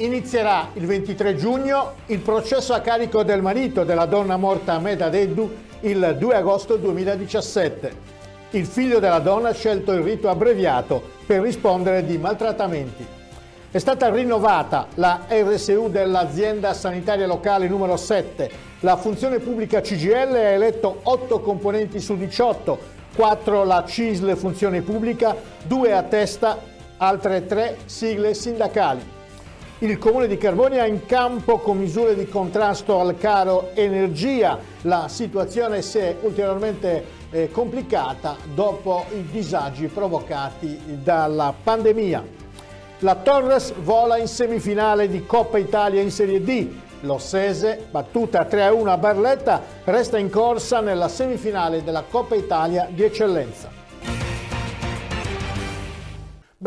Inizierà il 23 giugno il processo a carico del marito della donna morta Ahmed Deddu il 2 agosto 2017. Il figlio della donna ha scelto il rito abbreviato per rispondere di maltrattamenti. È stata rinnovata la RSU dell'azienda sanitaria locale numero 7. La funzione pubblica CGL ha eletto 8 componenti su 18, 4 la CISL funzione pubblica, 2 a testa, altre 3 sigle sindacali. Il Comune di Carboni è in campo con misure di contrasto al caro energia. La situazione si è ulteriormente eh, complicata dopo i disagi provocati dalla pandemia. La Torres vola in semifinale di Coppa Italia in Serie D. L'Ossese, battuta 3-1 a Barletta, resta in corsa nella semifinale della Coppa Italia di eccellenza.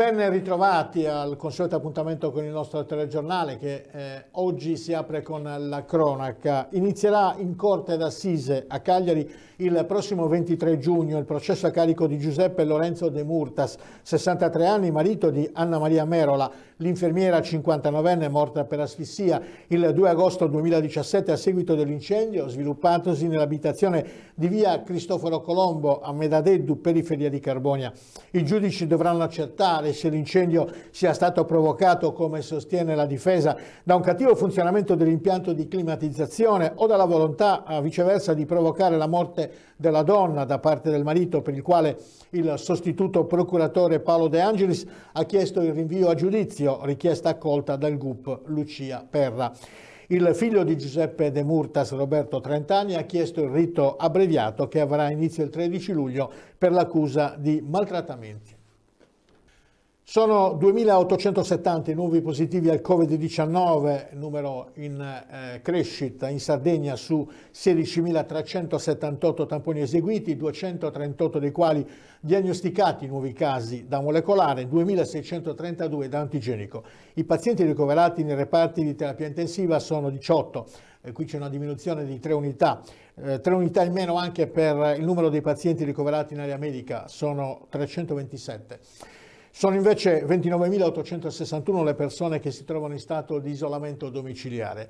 Ben ritrovati al consueto appuntamento con il nostro telegiornale che eh, oggi si apre con la cronaca. Inizierà in corte d'assise a Cagliari il prossimo 23 giugno il processo a carico di Giuseppe Lorenzo De Murtas, 63 anni, marito di Anna Maria Merola, l'infermiera 59enne morta per asfissia il 2 agosto 2017 a seguito dell'incendio sviluppatosi nell'abitazione di via Cristoforo Colombo a Medadeddu, periferia di Carbonia. I giudici dovranno accertare se l'incendio sia stato provocato, come sostiene la difesa, da un cattivo funzionamento dell'impianto di climatizzazione o dalla volontà viceversa di provocare la morte della donna da parte del marito per il quale il sostituto procuratore Paolo De Angelis ha chiesto il rinvio a giudizio, richiesta accolta dal GUP Lucia Perra. Il figlio di Giuseppe De Murtas, Roberto Trentani, ha chiesto il rito abbreviato che avrà inizio il 13 luglio per l'accusa di maltrattamenti. Sono 2.870 i nuovi positivi al Covid-19, numero in eh, crescita in Sardegna su 16.378 tamponi eseguiti, 238 dei quali diagnosticati nuovi casi da molecolare, 2.632 da antigenico. I pazienti ricoverati nei reparti di terapia intensiva sono 18, eh, qui c'è una diminuzione di 3 unità, eh, 3 unità in meno anche per il numero dei pazienti ricoverati in area medica, sono 327. Sono invece 29.861 le persone che si trovano in stato di isolamento domiciliare.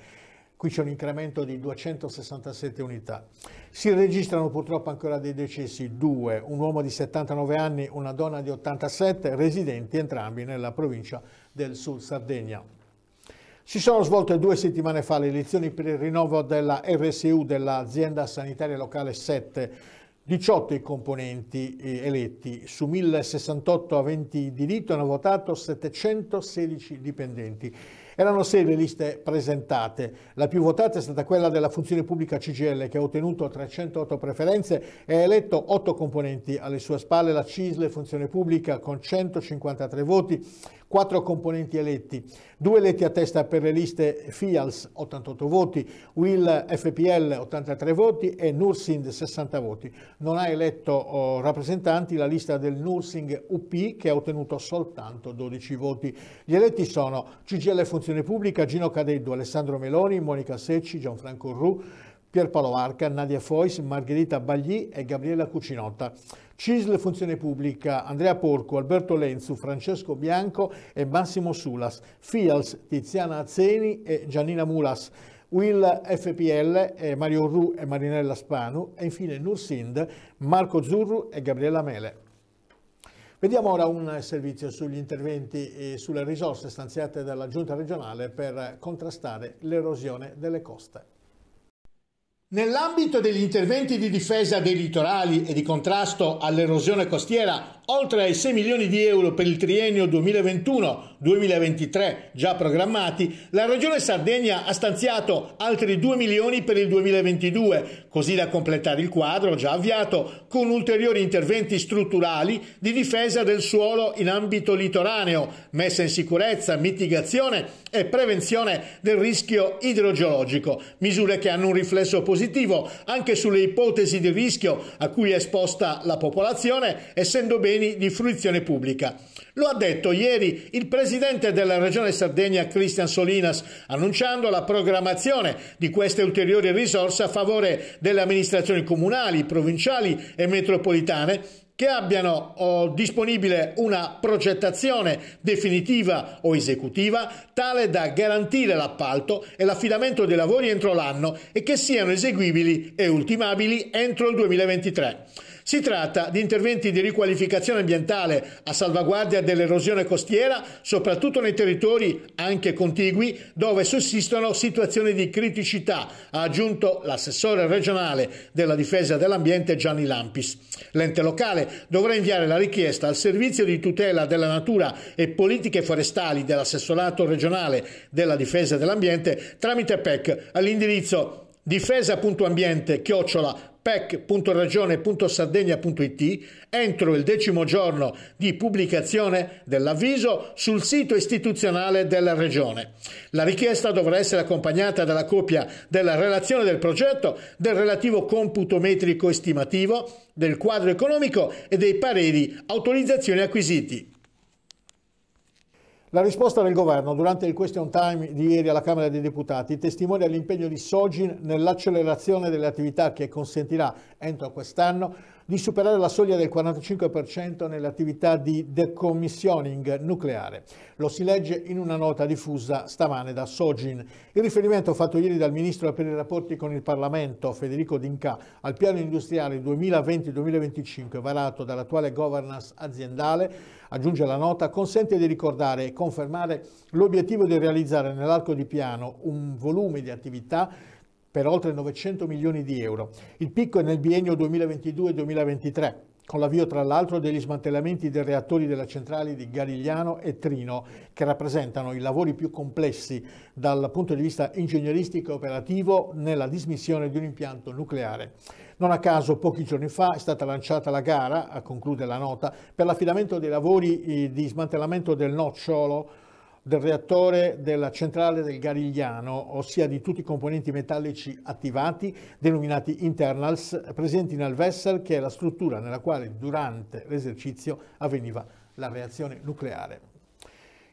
Qui c'è un incremento di 267 unità. Si registrano purtroppo ancora dei decessi, due, un uomo di 79 anni, una donna di 87, residenti entrambi nella provincia del Sud Sardegna. Si sono svolte due settimane fa le elezioni per il rinnovo della RSU dell'azienda sanitaria locale 7 18 i componenti eh, eletti, su 1068 aventi diritto hanno votato 716 dipendenti. Erano sei le liste presentate. La più votata è stata quella della funzione pubblica CGL che ha ottenuto 308 preferenze e ha eletto otto componenti. Alle sue spalle la CISL Funzione Pubblica con 153 voti, quattro componenti eletti, due eletti a testa per le liste FIALS 88 voti, WIL FPL 83 voti e NURSIND 60 voti. Non ha eletto oh, rappresentanti la lista del NURSING UP che ha ottenuto soltanto 12 voti. Gli eletti sono CGL Funzione Istruzione Pubblica Gino Cadeddu, Alessandro Meloni, Monica Secci, Gianfranco Rù, Pierpaolo Arca, Nadia Fois, Margherita Bagli e Gabriella Cucinotta. CISL Funzione Pubblica, Andrea Porco, Alberto Lenzu, Francesco Bianco e Massimo Sulas. FIALS, Tiziana Azzeni e Giannina Mulas. Will FPL, Mario Ru e Marinella Spanu. E infine Nursind, Marco Zurru e Gabriella Mele. Vediamo ora un servizio sugli interventi e sulle risorse stanziate dalla Giunta regionale per contrastare l'erosione delle coste. Nell'ambito degli interventi di difesa dei litorali e di contrasto all'erosione costiera, oltre ai 6 milioni di euro per il triennio 2021 2023 già programmati, la Regione Sardegna ha stanziato altri 2 milioni per il 2022, così da completare il quadro già avviato con ulteriori interventi strutturali di difesa del suolo in ambito litoraneo, messa in sicurezza, mitigazione e prevenzione del rischio idrogeologico, misure che hanno un riflesso positivo anche sulle ipotesi di rischio a cui è esposta la popolazione, essendo beni di fruizione pubblica. Lo ha detto ieri il Presidente presidente della Regione Sardegna Cristian Solinas, annunciando la programmazione di queste ulteriori risorse a favore delle amministrazioni comunali, provinciali e metropolitane che abbiano oh, disponibile una progettazione definitiva o esecutiva tale da garantire l'appalto e l'affidamento dei lavori entro l'anno e che siano eseguibili e ultimabili entro il 2023. Si tratta di interventi di riqualificazione ambientale a salvaguardia dell'erosione costiera, soprattutto nei territori anche contigui dove sussistono situazioni di criticità, ha aggiunto l'assessore regionale della difesa dell'ambiente Gianni Lampis. L'ente locale dovrà inviare la richiesta al servizio di tutela della natura e politiche forestali dell'assessorato regionale della difesa dell'ambiente tramite PEC all'indirizzo difesa.ambiente chiocciola pec.ragione.sardegna.it entro il decimo giorno di pubblicazione dell'avviso sul sito istituzionale della Regione. La richiesta dovrà essere accompagnata dalla copia della relazione del progetto, del relativo computo metrico estimativo, del quadro economico e dei pareri autorizzazioni acquisiti. La risposta del governo durante il question time di ieri alla Camera dei Deputati testimonia l'impegno di Sogin nell'accelerazione delle attività che consentirà entro quest'anno di superare la soglia del 45% nell'attività di decommissioning nucleare. Lo si legge in una nota diffusa stamane da Sogin. Il riferimento fatto ieri dal Ministro per i rapporti con il Parlamento, Federico D'Inca, al piano industriale 2020-2025 varato dall'attuale governance aziendale, aggiunge la nota, consente di ricordare e confermare l'obiettivo di realizzare nell'arco di piano un volume di attività per oltre 900 milioni di euro. Il picco è nel biennio 2022-2023, con l'avvio tra l'altro degli smantellamenti dei reattori della centrale di Garigliano e Trino, che rappresentano i lavori più complessi dal punto di vista ingegneristico e operativo nella dismissione di un impianto nucleare. Non a caso pochi giorni fa è stata lanciata la gara, a conclude la nota, per l'affidamento dei lavori eh, di smantellamento del nocciolo del reattore della centrale del Garigliano, ossia di tutti i componenti metallici attivati, denominati internals, presenti nel vessel che è la struttura nella quale durante l'esercizio avveniva la reazione nucleare.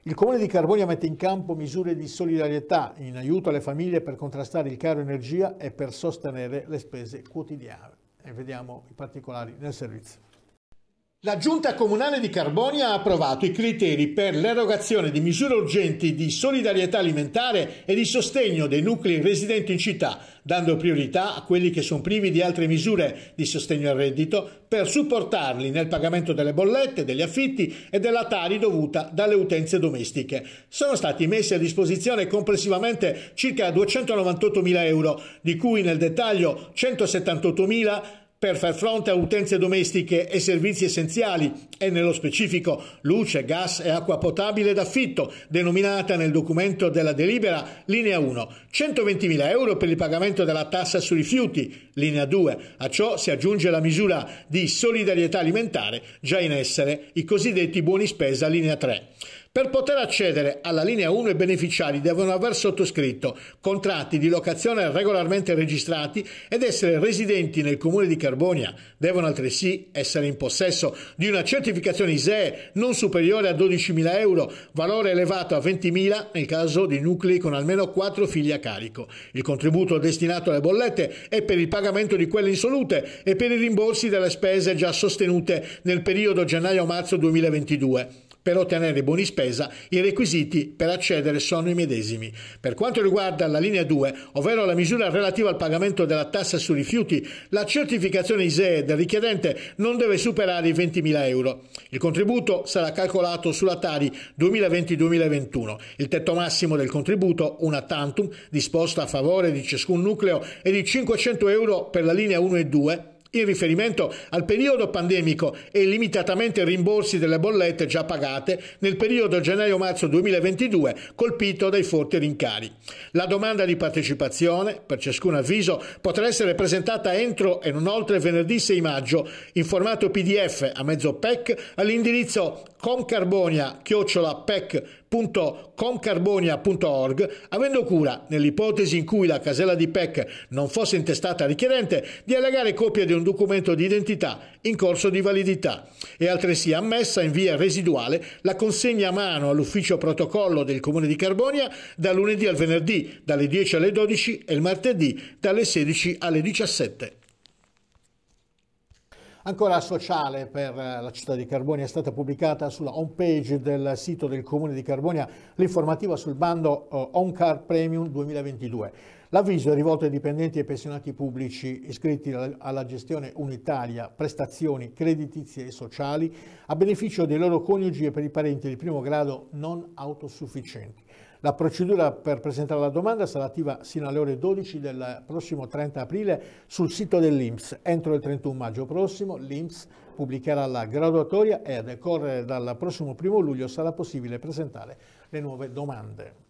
Il Comune di Carbonia mette in campo misure di solidarietà in aiuto alle famiglie per contrastare il caro energia e per sostenere le spese quotidiane. E vediamo i particolari nel servizio. La Giunta Comunale di Carbonia ha approvato i criteri per l'erogazione di misure urgenti di solidarietà alimentare e di sostegno dei nuclei residenti in città, dando priorità a quelli che sono privi di altre misure di sostegno al reddito per supportarli nel pagamento delle bollette, degli affitti e della tari dovuta dalle utenze domestiche. Sono stati messi a disposizione complessivamente circa 298 mila euro, di cui nel dettaglio 178 mila per far fronte a utenze domestiche e servizi essenziali e nello specifico luce, gas e acqua potabile d'affitto, denominata nel documento della delibera linea 1, 120.000 euro per il pagamento della tassa sui rifiuti, linea 2. A ciò si aggiunge la misura di solidarietà alimentare già in essere, i cosiddetti buoni spesa linea 3. Per poter accedere alla linea 1 i beneficiari devono aver sottoscritto contratti di locazione regolarmente registrati ed essere residenti nel comune di Carbonia. Devono altresì essere in possesso di una certificazione ISEE non superiore a 12.000 euro, valore elevato a 20.000 nel caso di nuclei con almeno 4 figli a carico. Il contributo destinato alle bollette è per il pagamento di quelle insolute e per i rimborsi delle spese già sostenute nel periodo gennaio-marzo 2022 per ottenere buoni spesa i requisiti per accedere sono i medesimi. Per quanto riguarda la linea 2, ovvero la misura relativa al pagamento della tassa sui rifiuti, la certificazione ISEE del richiedente non deve superare i 20.000 euro. Il contributo sarà calcolato sulla Tari 2020-2021. Il tetto massimo del contributo, una tantum, disposta a favore di ciascun nucleo, è di 500 euro per la linea 1 e 2 in riferimento al periodo pandemico e limitatamente rimborsi delle bollette già pagate nel periodo gennaio-marzo 2022 colpito dai forti rincari. La domanda di partecipazione per ciascun avviso potrà essere presentata entro e non oltre venerdì 6 maggio in formato PDF a mezzo PEC all'indirizzo comcarbonia-pec.it www.comcarbonia.org avendo cura, nell'ipotesi in cui la casella di PEC non fosse intestata al richiedente, di allegare copia di un documento di identità in corso di validità. È altresì ammessa in via residuale la consegna a mano all'ufficio protocollo del Comune di Carbonia da lunedì al venerdì, dalle 10 alle 12 e il martedì dalle 16 alle 17. Ancora sociale per eh, la città di Carbonia è stata pubblicata sulla homepage del sito del comune di Carbonia l'informativa sul bando eh, OnCar Premium 2022. L'avviso è rivolto ai dipendenti e pensionati pubblici iscritti alla gestione Unitalia, prestazioni creditizie e sociali a beneficio dei loro coniugi e per i parenti di primo grado non autosufficienti. La procedura per presentare la domanda sarà attiva sino alle ore 12 del prossimo 30 aprile sul sito dell'INPS. Entro il 31 maggio prossimo l'INPS pubblicherà la graduatoria e a decorrere dal prossimo 1 luglio sarà possibile presentare le nuove domande.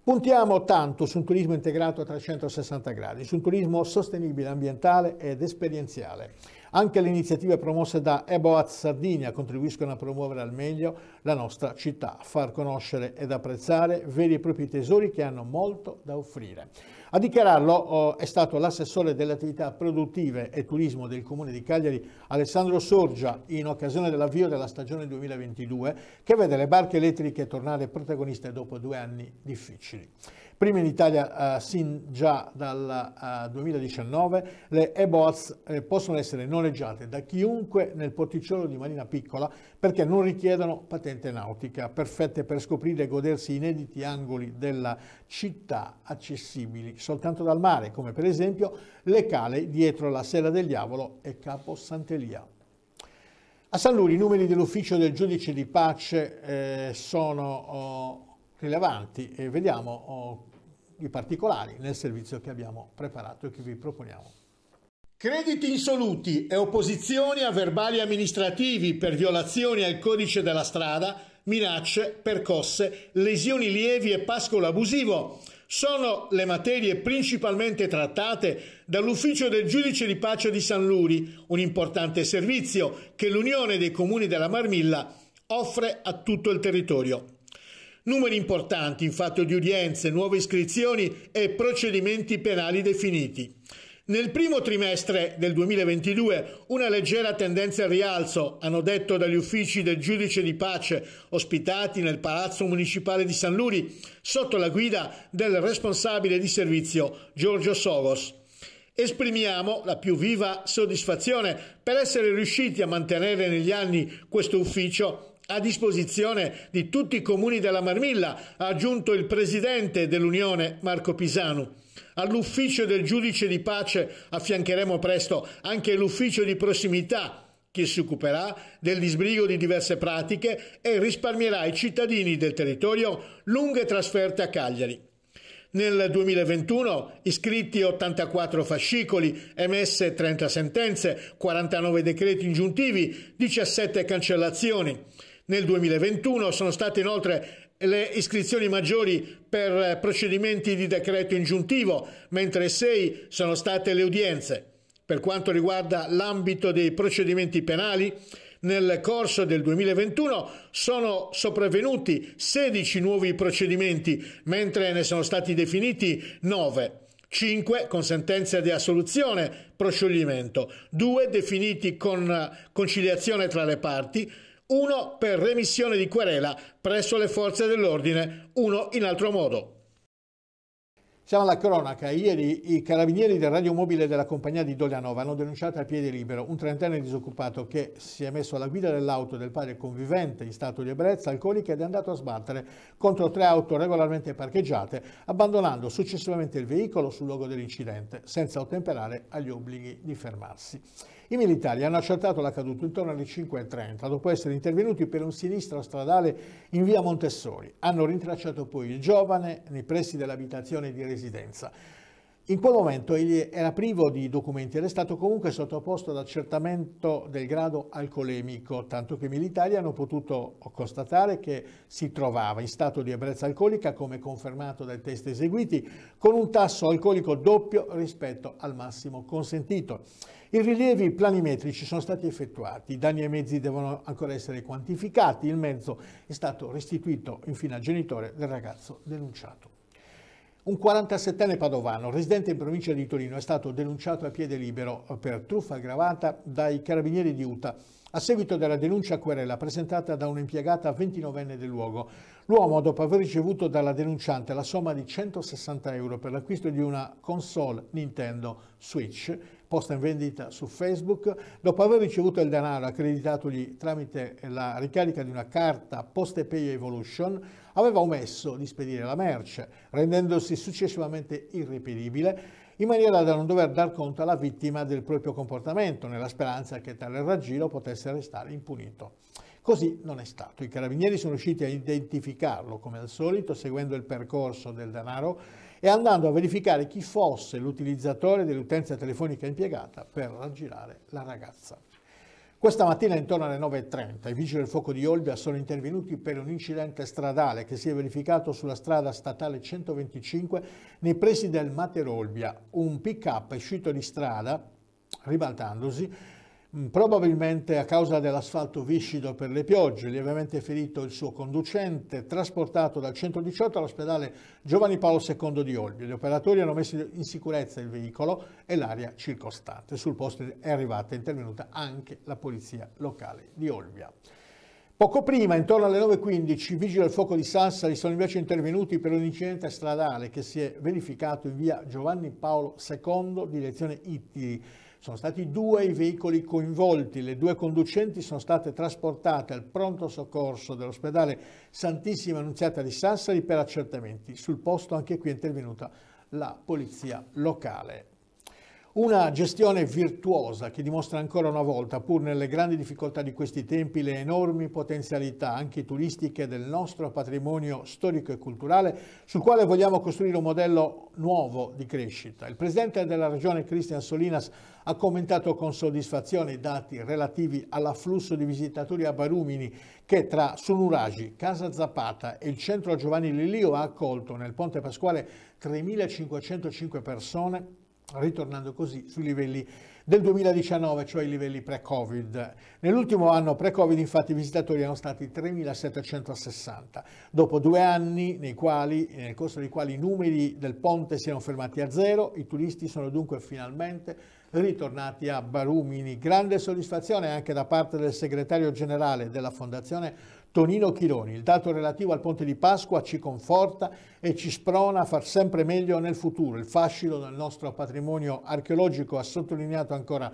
Puntiamo tanto su un turismo integrato a 360 gradi, su un turismo sostenibile, ambientale ed esperienziale. Anche le iniziative promosse da Eboaz Sardinia contribuiscono a promuovere al meglio la nostra città, far conoscere ed apprezzare veri e propri tesori che hanno molto da offrire. A dichiararlo oh, è stato l'assessore delle attività produttive e turismo del Comune di Cagliari Alessandro Sorgia in occasione dell'avvio della stagione 2022 che vede le barche elettriche tornare protagoniste dopo due anni difficili prima in Italia eh, sin già dal eh, 2019, le e-boats eh, possono essere noleggiate da chiunque nel porticciolo di Marina Piccola perché non richiedono patente nautica, perfette per scoprire e godersi inediti angoli della città accessibili soltanto dal mare, come per esempio le cale dietro la Sera del Diavolo e Capo Sant'Elia. A San Luri i numeri dell'ufficio del giudice di pace eh, sono... Oh, rilevanti e vediamo oh, i particolari nel servizio che abbiamo preparato e che vi proponiamo. Crediti insoluti e opposizioni a verbali amministrativi per violazioni al codice della strada, minacce, percosse, lesioni lievi e pascolo abusivo sono le materie principalmente trattate dall'ufficio del giudice di pace di San Luri, un importante servizio che l'Unione dei Comuni della Marmilla offre a tutto il territorio. Numeri importanti in fatto di udienze, nuove iscrizioni e procedimenti penali definiti. Nel primo trimestre del 2022 una leggera tendenza al rialzo, hanno detto dagli uffici del giudice di pace ospitati nel Palazzo Municipale di San Luri, sotto la guida del responsabile di servizio Giorgio Sogos. Esprimiamo la più viva soddisfazione per essere riusciti a mantenere negli anni questo ufficio a disposizione di tutti i comuni della Marmilla, ha aggiunto il presidente dell'Unione Marco Pisanu. All'ufficio del giudice di pace affiancheremo presto anche l'ufficio di prossimità che si occuperà del disbrigo di diverse pratiche e risparmierà ai cittadini del territorio lunghe trasferte a Cagliari. Nel 2021 iscritti 84 fascicoli, emesse 30 sentenze, 49 decreti ingiuntivi, 17 cancellazioni nel 2021. Sono state inoltre le iscrizioni maggiori per procedimenti di decreto ingiuntivo, mentre sei sono state le udienze. Per quanto riguarda l'ambito dei procedimenti penali, nel corso del 2021 sono sopravvenuti 16 nuovi procedimenti, mentre ne sono stati definiti 9. 5 con sentenza di assoluzione, proscioglimento, 2 definiti con conciliazione tra le parti, uno per remissione di querela presso le forze dell'ordine, uno in altro modo. Siamo alla cronaca. Ieri i carabinieri del radiomobile della compagnia di Dolianova hanno denunciato a piede libero un trentenne disoccupato che si è messo alla guida dell'auto del padre convivente in stato di ebbrezza alcolica ed è andato a sbattere contro tre auto regolarmente parcheggiate, abbandonando successivamente il veicolo sul luogo dell'incidente, senza ottemperare agli obblighi di fermarsi. I militari hanno accertato l'accaduto intorno alle 5.30 dopo essere intervenuti per un sinistro stradale in via Montessori. Hanno rintracciato poi il giovane nei pressi dell'abitazione di residenza. In quel momento egli era privo di documenti ed è stato comunque sottoposto ad accertamento del grado alcolemico, tanto che i militari hanno potuto constatare che si trovava in stato di ebbrezza alcolica, come confermato dai test eseguiti, con un tasso alcolico doppio rispetto al massimo consentito. I rilievi planimetrici sono stati effettuati, i danni ai mezzi devono ancora essere quantificati, il mezzo è stato restituito infine al genitore del ragazzo denunciato. Un 47enne padovano, residente in provincia di Torino, è stato denunciato a piede libero per truffa aggravata dai carabinieri di Utah a seguito della denuncia a querela presentata da un'impiegata 29enne del luogo. L'uomo, dopo aver ricevuto dalla denunciante la somma di 160 euro per l'acquisto di una console Nintendo Switch, posta in vendita su Facebook, dopo aver ricevuto il denaro accreditatogli tramite la ricarica di una carta Poste Pay Evolution, aveva omesso di spedire la merce, rendendosi successivamente irrepedibile, in maniera da non dover dar conto alla vittima del proprio comportamento, nella speranza che tale raggiro potesse restare impunito. Così non è stato. I carabinieri sono riusciti a identificarlo, come al solito, seguendo il percorso del denaro e andando a verificare chi fosse l'utilizzatore dell'utenza telefonica impiegata per raggirare la ragazza. Questa mattina intorno alle 9.30 i vigili del fuoco di Olbia sono intervenuti per un incidente stradale che si è verificato sulla strada statale 125 nei pressi del Mater Olbia. Un pick-up è uscito di strada ribaltandosi Mm, probabilmente a causa dell'asfalto viscido per le piogge, lievemente ferito il suo conducente, trasportato dal 118 all'ospedale Giovanni Paolo II di Olbia. Gli operatori hanno messo in sicurezza il veicolo e l'area circostante. Sul posto è arrivata e intervenuta anche la polizia locale di Olbia. Poco prima, intorno alle 9.15, i vigili del fuoco di Sassari sono invece intervenuti per un incidente stradale che si è verificato in via Giovanni Paolo II, direzione Ittiri sono stati due i veicoli coinvolti, le due conducenti sono state trasportate al pronto soccorso dell'ospedale Santissima Annunziata di Sassari per accertamenti. Sul posto anche qui è intervenuta la polizia locale. Una gestione virtuosa che dimostra ancora una volta, pur nelle grandi difficoltà di questi tempi, le enormi potenzialità anche turistiche del nostro patrimonio storico e culturale, sul quale vogliamo costruire un modello nuovo di crescita. Il presidente della regione Cristian Solinas ha commentato con soddisfazione i dati relativi all'afflusso di visitatori a Barumini che tra Sunuragi, Casa Zapata e il centro Giovanni Lillio ha accolto nel Ponte Pasquale 3.505 persone ritornando così sui livelli del 2019, cioè i livelli pre-Covid. Nell'ultimo anno pre-Covid infatti i visitatori erano stati 3.760, dopo due anni nei quali, nel corso dei quali i numeri del ponte si erano fermati a zero, i turisti sono dunque finalmente ritornati a Barumini. Grande soddisfazione anche da parte del segretario generale della Fondazione Tonino Chironi, il dato relativo al ponte di Pasqua ci conforta e ci sprona a far sempre meglio nel futuro. Il fascino del nostro patrimonio archeologico ha sottolineato ancora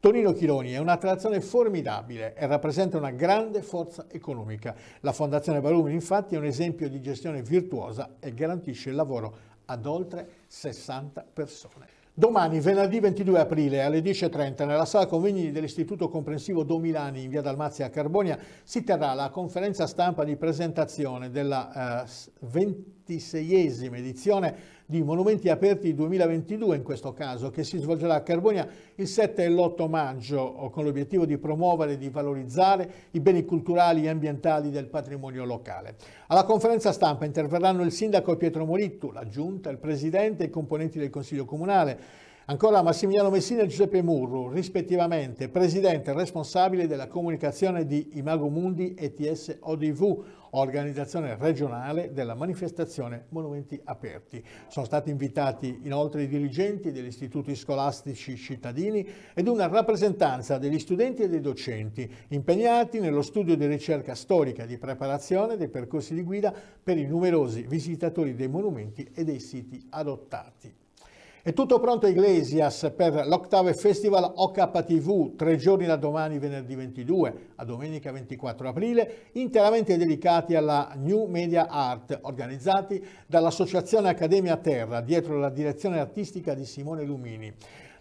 Tonino Chironi è un'attrazione formidabile e rappresenta una grande forza economica. La Fondazione Barumi infatti è un esempio di gestione virtuosa e garantisce il lavoro ad oltre 60 persone. Domani, venerdì 22 aprile alle 10.30, nella sala convegni dell'Istituto Comprensivo Domilani in via Dalmazia a Carbonia, si terrà la conferenza stampa di presentazione della eh, 20 26esima edizione di Monumenti Aperti 2022 in questo caso, che si svolgerà a Carbonia il 7 e l'8 maggio con l'obiettivo di promuovere e di valorizzare i beni culturali e ambientali del patrimonio locale. Alla conferenza stampa interverranno il sindaco Pietro Molittu, la giunta, il presidente e i componenti del Consiglio Comunale, Ancora Massimiliano Messina e Giuseppe Murru, rispettivamente presidente e responsabile della comunicazione di Imago Mundi ETS ODV, organizzazione regionale della manifestazione Monumenti Aperti. Sono stati invitati inoltre i dirigenti degli istituti scolastici cittadini ed una rappresentanza degli studenti e dei docenti impegnati nello studio di ricerca storica di preparazione dei percorsi di guida per i numerosi visitatori dei monumenti e dei siti adottati. È tutto pronto Iglesias per l'Octave Festival OKTV, tre giorni da domani venerdì 22 a domenica 24 aprile, interamente dedicati alla New Media Art, organizzati dall'Associazione Accademia Terra, dietro la direzione artistica di Simone Lumini.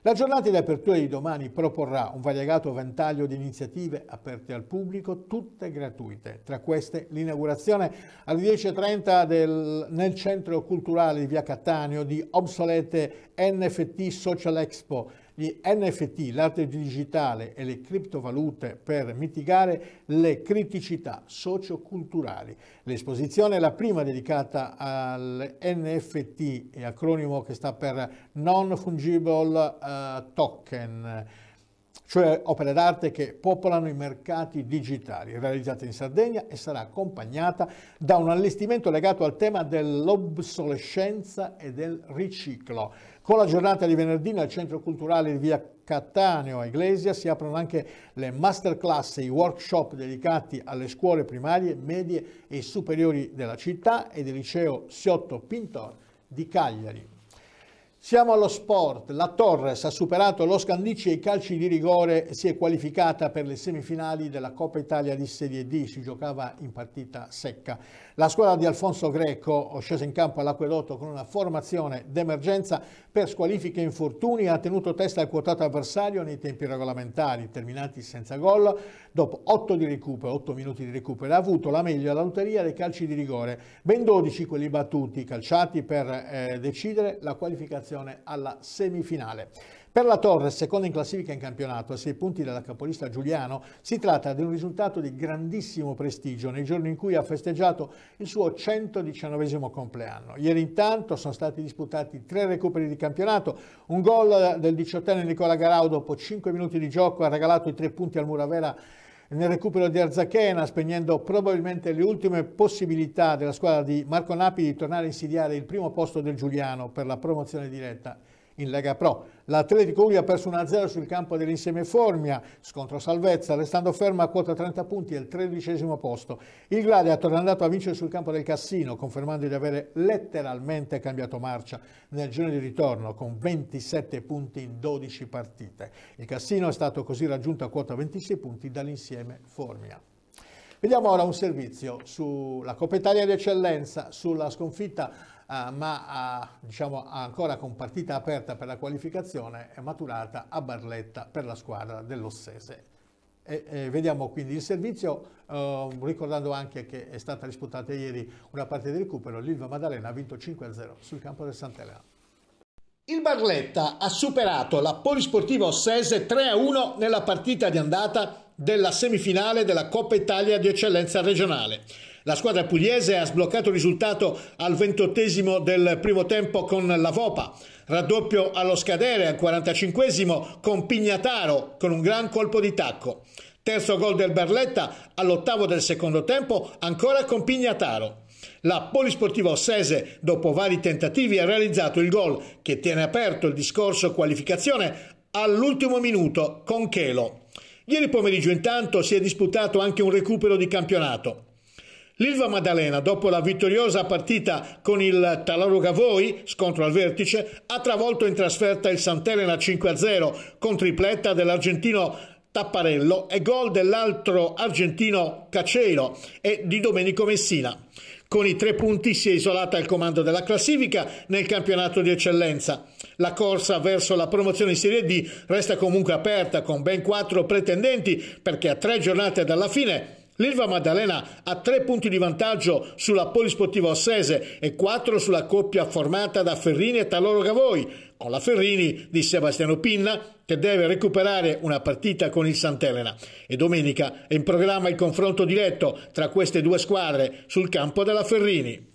La giornata di apertura di domani proporrà un variegato ventaglio di iniziative aperte al pubblico, tutte gratuite. Tra queste l'inaugurazione alle 10.30 del, nel Centro Culturale di Via Cattaneo di obsolete NFT Social Expo gli NFT, l'arte digitale e le criptovalute per mitigare le criticità socioculturali. L'esposizione è la prima dedicata al NFT, acronimo che sta per Non Fungible eh, Token, cioè opere d'arte che popolano i mercati digitali, realizzate in Sardegna e sarà accompagnata da un allestimento legato al tema dell'obsolescenza e del riciclo. Con la giornata di venerdì nel Centro Culturale di Via Cattaneo a Iglesia si aprono anche le masterclass e i workshop dedicati alle scuole primarie, medie e superiori della città e del liceo Siotto Pintor di Cagliari. Siamo allo sport. La Torres ha superato lo Scandici ai calci di rigore si è qualificata per le semifinali della Coppa Italia di Serie D. Si giocava in partita secca. La squadra di Alfonso Greco, scesa in campo all'Aquedotto con una formazione d'emergenza per squalifiche e infortuni, ha tenuto testa al quotato avversario nei tempi regolamentari, terminati senza gol. Dopo 8, di recupero, 8 minuti di recupero, ha avuto la meglio alla lotteria dei calci di rigore. Ben 12 quelli battuti, calciati per eh, decidere la qualificazione qualificazione alla semifinale. Per la Torre, seconda in classifica in campionato, a sei punti dalla capolista Giuliano, si tratta di un risultato di grandissimo prestigio nei giorni in cui ha festeggiato il suo 119 compleanno. Ieri intanto sono stati disputati tre recuperi di campionato, un gol del diciottenne Nicola Garau dopo 5 minuti di gioco ha regalato i tre punti al Muravera nel recupero di Arzachena, spegnendo probabilmente le ultime possibilità della squadra di Marco Napi di tornare a insidiare il primo posto del Giuliano per la promozione diretta in Lega Pro. L'Atletico Uri ha perso 1-0 sul campo dell'insieme Formia, scontro salvezza, restando ferma a quota 30 punti al tredicesimo posto. Il Gladiator è andato a vincere sul campo del Cassino, confermando di avere letteralmente cambiato marcia nel giorno di ritorno con 27 punti in 12 partite. Il Cassino è stato così raggiunto a quota 26 punti dall'insieme Formia. Vediamo ora un servizio sulla Coppa Italia di Eccellenza, sulla sconfitta eh, ma eh, diciamo, ancora con partita aperta per la qualificazione, è maturata a Barletta per la squadra dell'Ossese. E, e vediamo quindi il servizio, eh, ricordando anche che è stata disputata ieri una partita di recupero, l'Ilva Maddalena ha vinto 5-0 sul campo del Sant'Elena. Il Barletta ha superato la Polisportiva Ossese 3-1 nella partita di andata della semifinale della Coppa Italia di Eccellenza Regionale. La squadra pugliese ha sbloccato il risultato al ventottesimo del primo tempo con la Vopa. Raddoppio allo scadere al 45 con Pignataro con un gran colpo di tacco. Terzo gol del Berletta all'ottavo del secondo tempo ancora con Pignataro. La Polisportiva Ossese, dopo vari tentativi, ha realizzato il gol che tiene aperto il discorso qualificazione all'ultimo minuto con Chelo. Ieri pomeriggio intanto si è disputato anche un recupero di campionato. L'Ilva Maddalena, dopo la vittoriosa partita con il Talaro Gavoi, scontro al vertice, ha travolto in trasferta il Sant'Elena 5-0 con tripletta dell'argentino Tapparello e gol dell'altro argentino Caceiro e di Domenico Messina. Con i tre punti si è isolata al comando della classifica nel campionato di eccellenza. La corsa verso la promozione in Serie D resta comunque aperta con ben quattro pretendenti perché a tre giornate dalla fine L'Irva Maddalena ha tre punti di vantaggio sulla Polisportiva Ossese e quattro sulla coppia formata da Ferrini e Taloro Gavoi, con la Ferrini di Sebastiano Pinna che deve recuperare una partita con il Sant'Elena e domenica è in programma il confronto diretto tra queste due squadre sul campo della Ferrini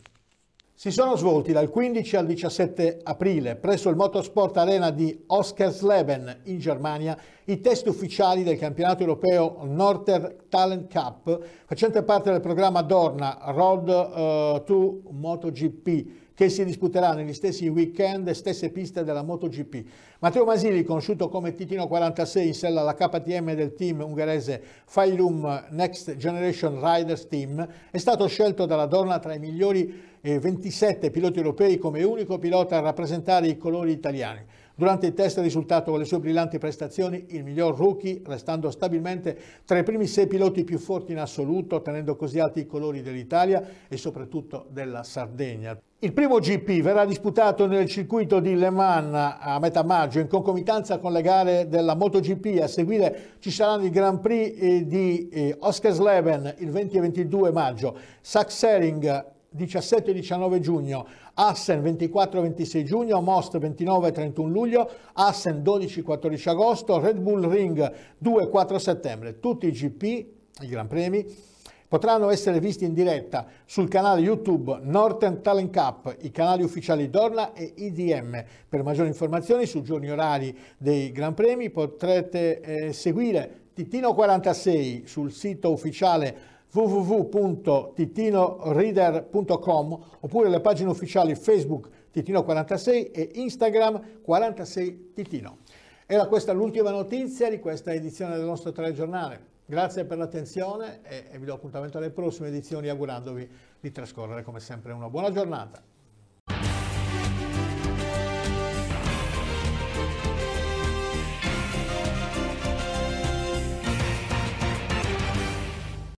si sono svolti dal 15 al 17 aprile presso il Motorsport Arena di Oskarsleben in Germania i test ufficiali del campionato europeo Northern Talent Cup facente parte del programma Dorna Road uh, eh, to MotoGP che si disputerà negli stessi weekend e stesse piste della MotoGP. Matteo Masili, conosciuto come Titino 46 in sella alla KTM del team ungherese Failum Next Generation Riders Team, è stato scelto dalla Dorna tra i migliori 27 eh, piloti europei come unico pilota a rappresentare i colori italiani. Durante il test è risultato con le sue brillanti prestazioni il miglior rookie, restando stabilmente tra i primi sei piloti più forti in assoluto, tenendo così alti i colori dell'Italia e soprattutto della Sardegna. Il primo GP verrà disputato nel circuito di Le Mans a metà maggio in concomitanza con le gare della MotoGP. A seguire ci saranno i Grand Prix eh, di eh, Oscarsleben il 20 e 22 maggio, Sachsering 17-19 giugno, Assen 24-26 giugno, Most 29-31 luglio, Assen 12-14 agosto, Red Bull Ring 2-4 settembre. Tutti i GP, i Gran Premi, potranno essere visti in diretta sul canale YouTube Northern Talent Cup, i canali ufficiali Dorna e IDM. Per maggiori informazioni sui giorni orari dei Gran Premi potrete eh, seguire Titino 46 sul sito ufficiale www.titinoreader.com oppure le pagine ufficiali Facebook Titino46 e Instagram 46Titino. Era questa l'ultima notizia di questa edizione del nostro telegiornale. Grazie per l'attenzione e vi do appuntamento alle prossime edizioni augurandovi di trascorrere come sempre una buona giornata.